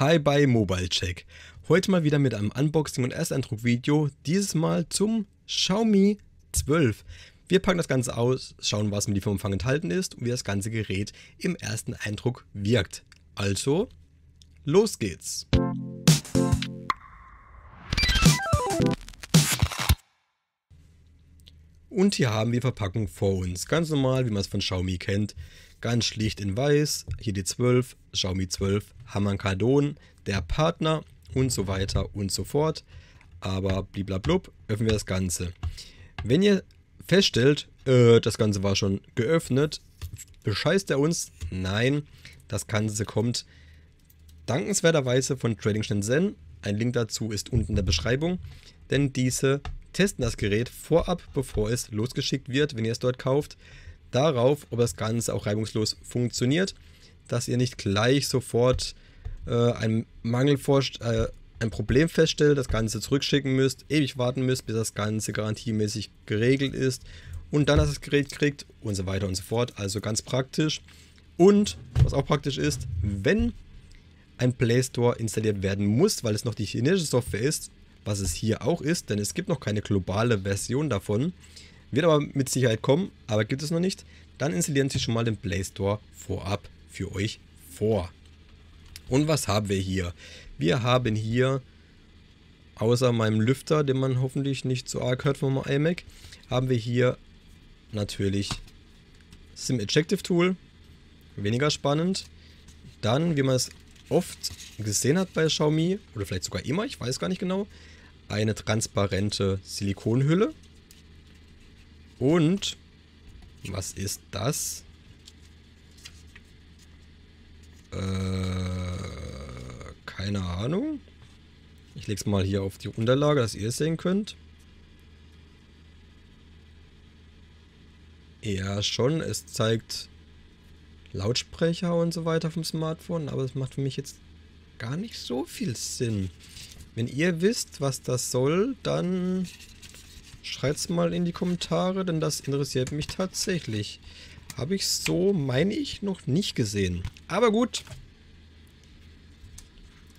Hi bei Mobile Check. Heute mal wieder mit einem Unboxing und Ersteindruck-Video, dieses Mal zum Xiaomi 12. Wir packen das Ganze aus, schauen, was mit dem Lieferumfang enthalten ist und wie das ganze Gerät im ersten Eindruck wirkt. Also, los geht's! Und hier haben wir Verpackung vor uns. Ganz normal, wie man es von Xiaomi kennt. Ganz schlicht in weiß. Hier die 12, Xiaomi 12, Hamankadon, der Partner und so weiter und so fort. Aber bliblablub, öffnen wir das Ganze. Wenn ihr feststellt, äh, das Ganze war schon geöffnet, bescheißt er uns? Nein, das Ganze kommt dankenswerterweise von Trading Shenzhen. Ein Link dazu ist unten in der Beschreibung, denn diese testen das Gerät vorab, bevor es losgeschickt wird, wenn ihr es dort kauft, darauf, ob das Ganze auch reibungslos funktioniert, dass ihr nicht gleich sofort äh, einen Mangel forscht, äh, ein Problem feststellt, das Ganze zurückschicken müsst, ewig warten müsst, bis das Ganze garantiemäßig geregelt ist und dann, das Gerät kriegt und so weiter und so fort. Also ganz praktisch. Und was auch praktisch ist, wenn ein Play Store installiert werden muss, weil es noch die chinesische Software ist, was es hier auch ist, denn es gibt noch keine globale Version davon. Wird aber mit Sicherheit kommen, aber gibt es noch nicht. Dann installieren Sie schon mal den Play Store vorab für euch vor. Und was haben wir hier? Wir haben hier, außer meinem Lüfter, den man hoffentlich nicht so arg hört vom iMac, haben wir hier natürlich Sim Ejective Tool, weniger spannend. Dann, wie man es oft gesehen hat bei Xiaomi, oder vielleicht sogar immer, ich weiß gar nicht genau, eine transparente Silikonhülle. Und was ist das? Äh, keine Ahnung. Ich lege es mal hier auf die Unterlage, dass ihr es sehen könnt. Ja, schon. Es zeigt Lautsprecher und so weiter vom Smartphone, aber es macht für mich jetzt gar nicht so viel Sinn. Wenn ihr wisst, was das soll, dann schreibt es mal in die Kommentare, denn das interessiert mich tatsächlich. Habe ich so, meine ich, noch nicht gesehen. Aber gut.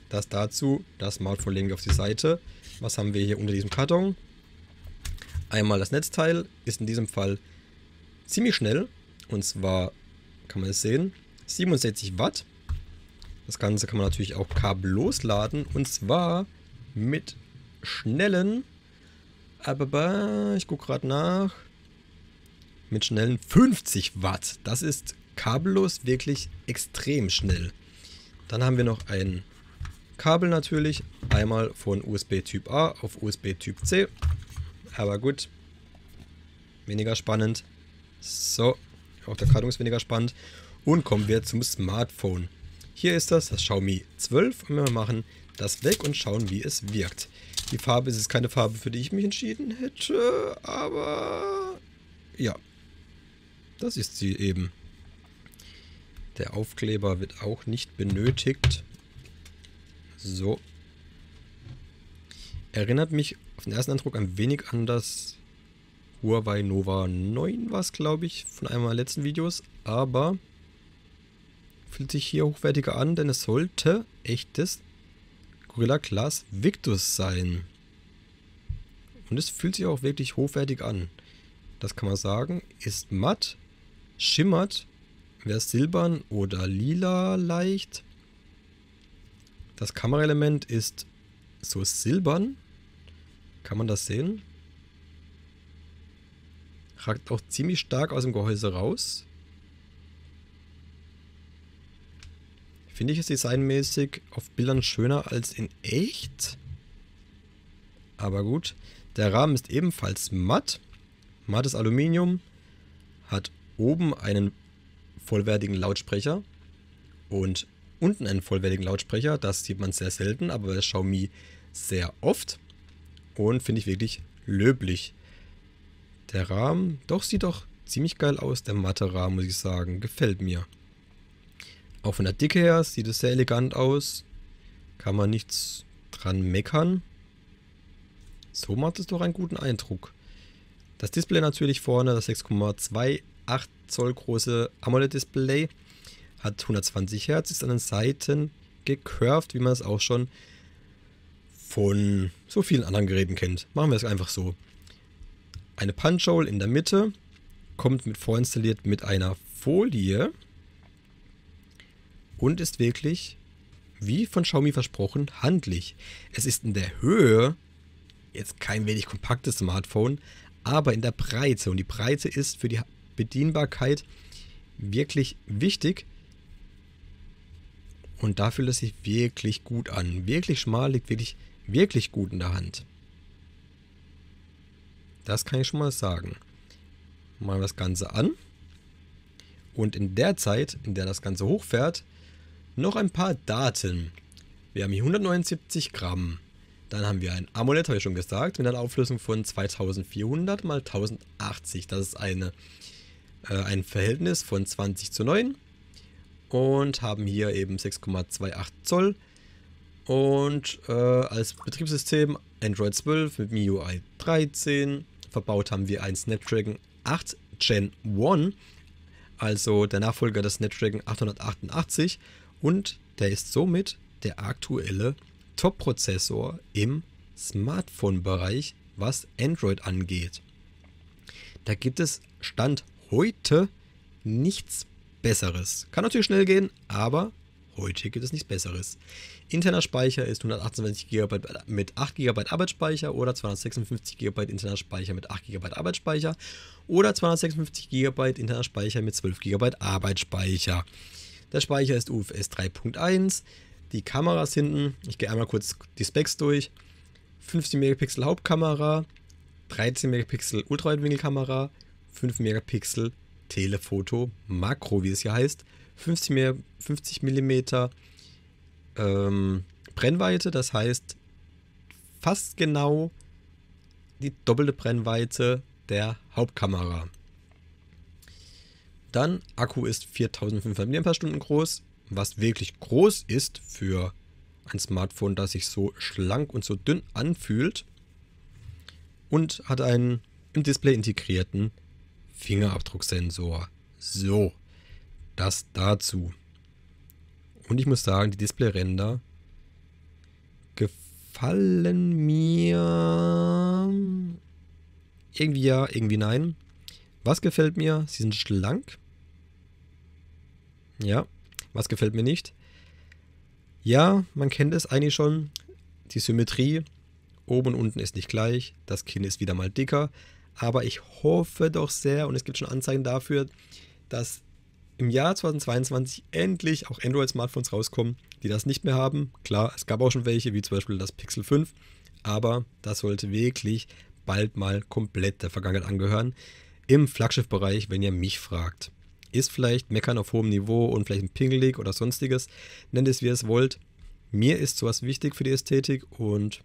Das dazu. Das Smartphone legen wir auf die Seite. Was haben wir hier unter diesem Karton? Einmal das Netzteil. Ist in diesem Fall ziemlich schnell. Und zwar, kann man es sehen, 67 Watt. Das Ganze kann man natürlich auch kabellos laden. Und zwar mit schnellen, ich gucke gerade nach, mit schnellen 50 Watt. Das ist kabellos wirklich extrem schnell. Dann haben wir noch ein Kabel natürlich, einmal von USB Typ A auf USB Typ C. Aber gut, weniger spannend. So, auch der Karton ist weniger spannend. Und kommen wir zum Smartphone. Hier ist das, das Xiaomi 12 und wir machen das weg und schauen, wie es wirkt. Die Farbe ist jetzt keine Farbe, für die ich mich entschieden hätte, aber ja, das ist sie eben. Der Aufkleber wird auch nicht benötigt. So. Erinnert mich auf den ersten Eindruck ein wenig an das Huawei Nova 9 was glaube ich, von einem meiner letzten Videos, aber fühlt sich hier hochwertiger an, denn es sollte echtes Gorilla Class Victus sein. Und es fühlt sich auch wirklich hochwertig an. Das kann man sagen. Ist matt, schimmert, wäre silbern oder lila leicht. Das Kameraelement ist so silbern. Kann man das sehen? Ragt auch ziemlich stark aus dem Gehäuse raus. Finde ich es designmäßig auf Bildern schöner als in echt. Aber gut. Der Rahmen ist ebenfalls matt. Mattes Aluminium. Hat oben einen vollwertigen Lautsprecher. Und unten einen vollwertigen Lautsprecher. Das sieht man sehr selten, aber bei Xiaomi sehr oft. Und finde ich wirklich löblich. Der Rahmen, doch, sieht doch ziemlich geil aus, der matte Rahmen, muss ich sagen. Gefällt mir. Auch von der Dicke her sieht es sehr elegant aus. Kann man nichts dran meckern. So macht es doch einen guten Eindruck. Das Display natürlich vorne, das 6,28 Zoll große AMOLED-Display, hat 120 Hertz, ist an den Seiten gecurved, wie man es auch schon von so vielen anderen Geräten kennt. Machen wir es einfach so. Eine Punch-Hole in der Mitte kommt mit vorinstalliert mit einer Folie und ist wirklich, wie von Xiaomi versprochen, handlich. Es ist in der Höhe jetzt kein wenig kompaktes Smartphone, aber in der Breite. Und die Breite ist für die Bedienbarkeit wirklich wichtig. Und da fühlt es sich wirklich gut an. Wirklich schmal liegt wirklich, wirklich gut in der Hand. Das kann ich schon mal sagen. Mal das Ganze an. Und in der Zeit, in der das Ganze hochfährt, noch ein paar Daten. Wir haben hier 179 Gramm. Dann haben wir ein Amulett, habe ich schon gesagt, mit einer Auflösung von 2400 mal 1080. Das ist eine, äh, ein Verhältnis von 20 zu 9. Und haben hier eben 6,28 Zoll. Und äh, als Betriebssystem Android 12 mit MIUI 13. Verbaut haben wir ein Snapdragon 8 Gen 1, also der Nachfolger des Snapdragon 888 und der ist somit der aktuelle Top-Prozessor im Smartphone-Bereich, was Android angeht. Da gibt es Stand heute nichts Besseres. Kann natürlich schnell gehen, aber heute gibt es nichts Besseres. Interner Speicher ist 128 GB mit 8 GB Arbeitsspeicher oder 256 GB interner Speicher mit 8 GB Arbeitsspeicher oder 256 GB interner Speicher mit 12 GB Arbeitsspeicher. Der Speicher ist UFS 3.1. Die Kameras hinten, ich gehe einmal kurz die Specs durch. 15 Megapixel Hauptkamera, 13 Megapixel Ultraweitwinkelkamera, 5 Megapixel Telefoto Makro, wie es hier heißt, 50, mehr, 50 mm ähm, Brennweite, das heißt fast genau die doppelte Brennweite der Hauptkamera. Dann Akku ist 4500 mAh groß, was wirklich groß ist für ein Smartphone, das sich so schlank und so dünn anfühlt. Und hat einen im Display integrierten Fingerabdrucksensor. So, das dazu. Und ich muss sagen, die Displayränder gefallen mir irgendwie ja, irgendwie nein. Was gefällt mir? Sie sind schlank. Ja. Was gefällt mir nicht? Ja, man kennt es eigentlich schon. Die Symmetrie oben und unten ist nicht gleich. Das Kinn ist wieder mal dicker. Aber ich hoffe doch sehr, und es gibt schon Anzeichen dafür, dass im Jahr 2022 endlich auch Android-Smartphones rauskommen, die das nicht mehr haben. Klar, es gab auch schon welche, wie zum Beispiel das Pixel 5, aber das sollte wirklich bald mal komplett der Vergangenheit angehören im Flaggschiffbereich, wenn ihr mich fragt. Ist vielleicht Meckern auf hohem Niveau und vielleicht ein Pingelig oder sonstiges, nennt es wie ihr es wollt. Mir ist sowas wichtig für die Ästhetik und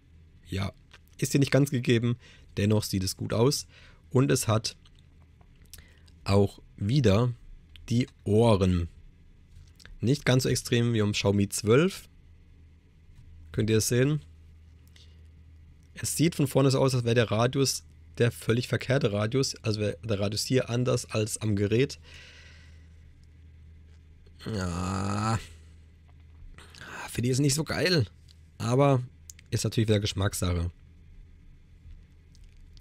ja, ist hier nicht ganz gegeben, dennoch sieht es gut aus und es hat auch wieder die Ohren. Nicht ganz so extrem wie um Xiaomi 12. Könnt ihr es sehen? Es sieht von vorne so aus, als wäre der Radius der völlig verkehrte Radius, also der Radius hier anders als am Gerät. Ja. Für die ist nicht so geil. Aber ist natürlich wieder Geschmackssache.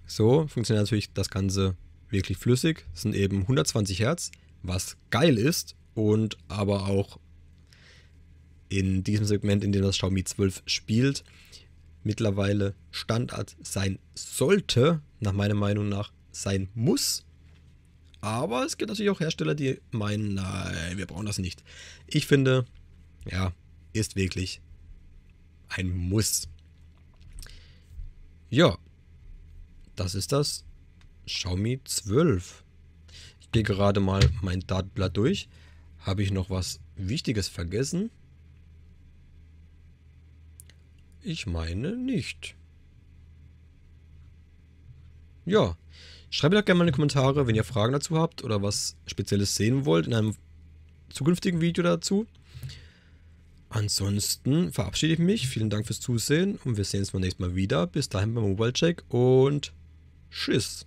So funktioniert natürlich das Ganze wirklich flüssig. Es sind eben 120 Hertz, was geil ist und aber auch in diesem Segment, in dem das Xiaomi 12 spielt, mittlerweile Standard sein sollte, nach meiner Meinung nach sein muss. Aber es gibt natürlich auch Hersteller, die meinen, nein, wir brauchen das nicht. Ich finde, ja, ist wirklich ein Muss. Ja, das ist das Xiaomi 12. Ich gehe gerade mal mein Datenblatt durch. Habe ich noch was Wichtiges vergessen? Ich meine nicht. Ja. Schreibt mir doch gerne mal in die Kommentare, wenn ihr Fragen dazu habt oder was Spezielles sehen wollt in einem zukünftigen Video dazu. Ansonsten verabschiede ich mich. Vielen Dank fürs Zusehen und wir sehen uns beim nächsten Mal wieder. Bis dahin beim Mobile Check und tschüss.